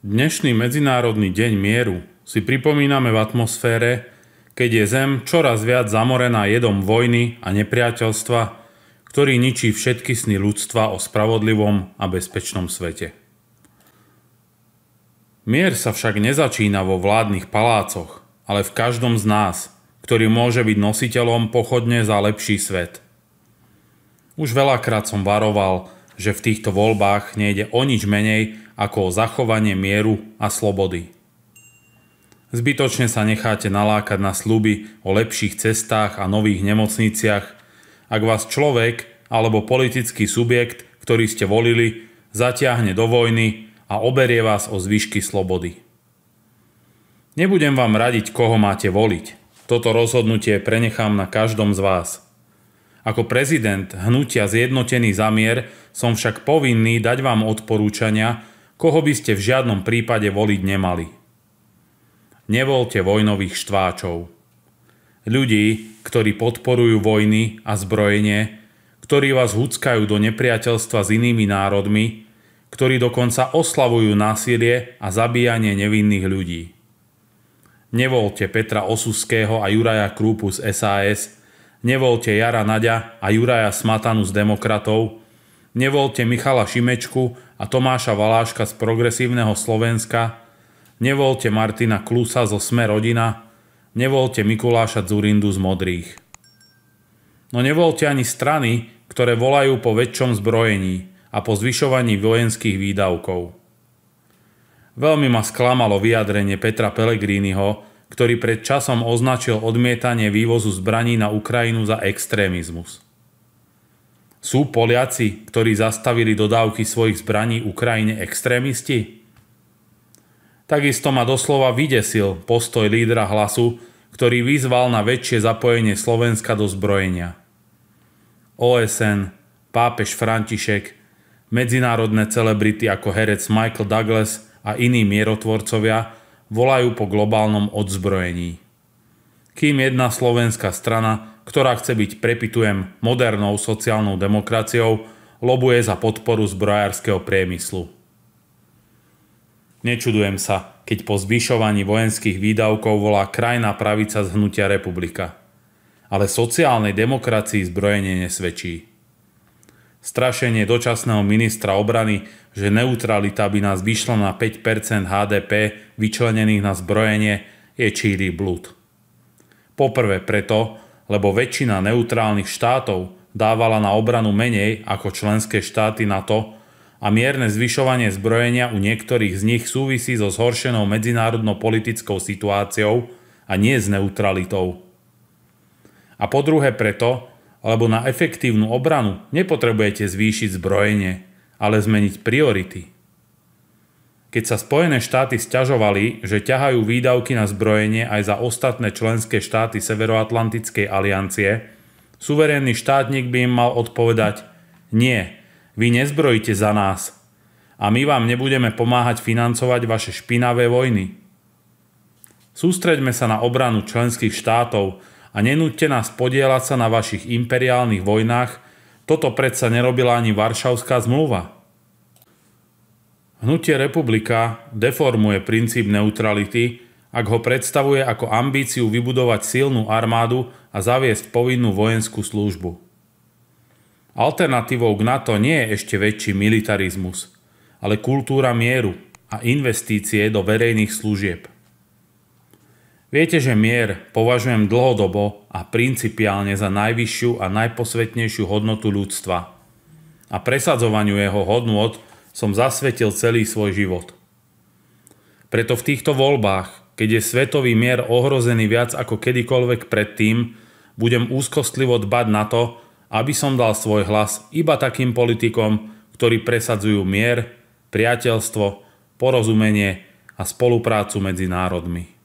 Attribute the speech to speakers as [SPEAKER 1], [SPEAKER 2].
[SPEAKER 1] Dnešný Medzinárodný deň mieru si pripomíname v atmosfére, keď je Zem čoraz viac zamorená jedom vojny a nepriateľstva, ktorý ničí všetky sny ľudstva o spravodlivom a bezpečnom svete. Mier sa však nezačína vo vládnych palácoch, ale v každom z nás, ktorý môže byť nositeľom pochodne za lepší svet. Už veľakrát som varoval, že v týchto voľbách nejde o nič menej ako o zachovanie mieru a slobody. Zbytočne sa necháte nalákať na sluby o lepších cestách a nových nemocniciach, ak vás človek alebo politický subjekt, ktorý ste volili, zatiahne do vojny a oberie vás o zvyšky slobody. Nebudem vám radiť, koho máte voliť. Toto rozhodnutie prenechám na každom z vás – ako prezident hnutia Zjednotený zamier som však povinný dať vám odporúčania, koho by ste v žiadnom prípade voliť nemali. Nevolte vojnových štváčov. Ľudí, ktorí podporujú vojny a zbrojenie, ktorí vás huckajú do nepriateľstva s inými národmi, ktorí dokonca oslavujú násilie a zabíjanie nevinných ľudí. Nevolte Petra Osuského a Juraja Krúpu z SAS – Nevolte Jara Naďa a Juraja Smatanu z Demokratov. Nevolte Michala Šimečku a Tomáša Valáška z Progresívneho Slovenska. Nevolte Martina Klusa zo Sme rodina. Nevolte Mikuláša Zurindu z Modrých. No nevolte ani strany, ktoré volajú po väčšom zbrojení a po zvyšovaní vojenských výdavkov. Veľmi ma sklamalo vyjadrenie Petra Pellegriniho, ktorý pred časom označil odmietanie vývozu zbraní na Ukrajinu za extrémizmus. Sú Poliaci, ktorí zastavili dodávky svojich zbraní Ukrajine extrémisti? Takisto ma doslova vydesil postoj lídra hlasu, ktorý vyzval na väčšie zapojenie Slovenska do zbrojenia. OSN, pápež František, medzinárodné celebrity ako herec Michael Douglas a iní mierotvorcovia – volajú po globálnom odzbrojení. Kým jedna slovenská strana, ktorá chce byť, prepitujem, modernou sociálnou demokraciou, lobuje za podporu zbrojárskeho priemyslu. Nečudujem sa, keď po zvyšovaní vojenských výdavkov volá krajná pravica z hnutia republika. Ale sociálnej demokracii zbrojenie nesvedčí. Strašenie dočasného ministra obrany, že neutralita by nás vyšla na 5% HDP vyčlenených na zbrojenie, je číri blúd. Poprvé preto, lebo väčšina neutrálnych štátov dávala na obranu menej ako členské štáty NATO a mierne zvyšovanie zbrojenia u niektorých z nich súvisí so zhoršenou medzinárodno-politickou situáciou a nie s neutralitou. A po druhé preto, alebo na efektívnu obranu nepotrebujete zvýšiť zbrojenie, ale zmeniť priority. Keď sa Spojené štáty sťažovali, že ťahajú výdavky na zbrojenie aj za ostatné členské štáty Severoatlantickej aliancie, suverénny štátnik by im mal odpovedať Nie, vy nezbrojíte za nás a my vám nebudeme pomáhať financovať vaše špinavé vojny. Sústreďme sa na obranu členských štátov, a nenúďte nás podielať sa na vašich imperiálnych vojnách, toto predsa nerobila ani Varšavská zmluva. Hnutie republika deformuje princíp neutrality, ak ho predstavuje ako ambíciu vybudovať silnú armádu a zaviesť povinnú vojenskú službu. Alternatívou k NATO nie je ešte väčší militarizmus, ale kultúra mieru a investície do verejných služieb. Viete, že mier považujem dlhodobo a principiálne za najvyššiu a najposvetnejšiu hodnotu ľudstva. A presadzovaniu jeho hodnot som zasvetil celý svoj život. Preto v týchto voľbách, keď je svetový mier ohrozený viac ako kedykoľvek predtým, budem úzkostlivo dbať na to, aby som dal svoj hlas iba takým politikom, ktorí presadzujú mier, priateľstvo, porozumenie a spoluprácu medzi národmi.